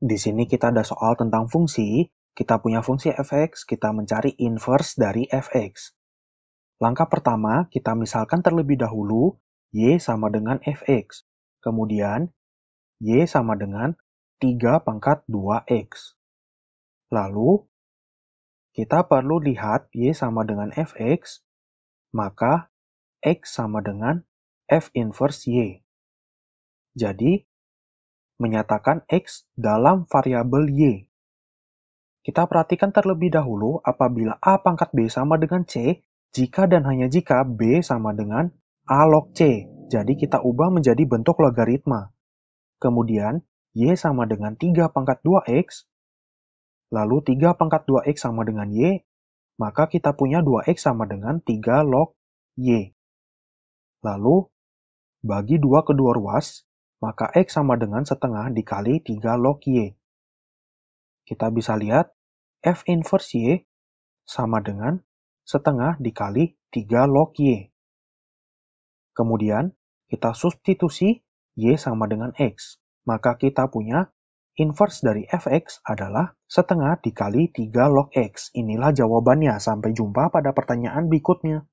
Di sini kita ada soal tentang fungsi, kita punya fungsi fx, kita mencari inverse dari fx. Langkah pertama, kita misalkan terlebih dahulu y sama dengan fx. Kemudian, y sama dengan 3 pangkat 2x. Lalu, kita perlu lihat y sama dengan fx, maka x sama dengan f inverse y. Jadi, menyatakan X dalam variabel Y. Kita perhatikan terlebih dahulu apabila A pangkat B sama dengan C, jika dan hanya jika B sama dengan A log C. Jadi kita ubah menjadi bentuk logaritma. Kemudian, Y sama dengan 3 pangkat 2X, lalu 3 pangkat 2X sama dengan Y, maka kita punya 2X sama dengan 3 log Y. Lalu, bagi 2 kedua ruas, maka X sama dengan setengah dikali 3 log Y. Kita bisa lihat F inverse Y sama dengan setengah dikali 3 log Y. Kemudian, kita substitusi Y sama dengan X. Maka kita punya inverse dari fx adalah setengah dikali 3 log x. Inilah jawabannya. Sampai jumpa pada pertanyaan berikutnya.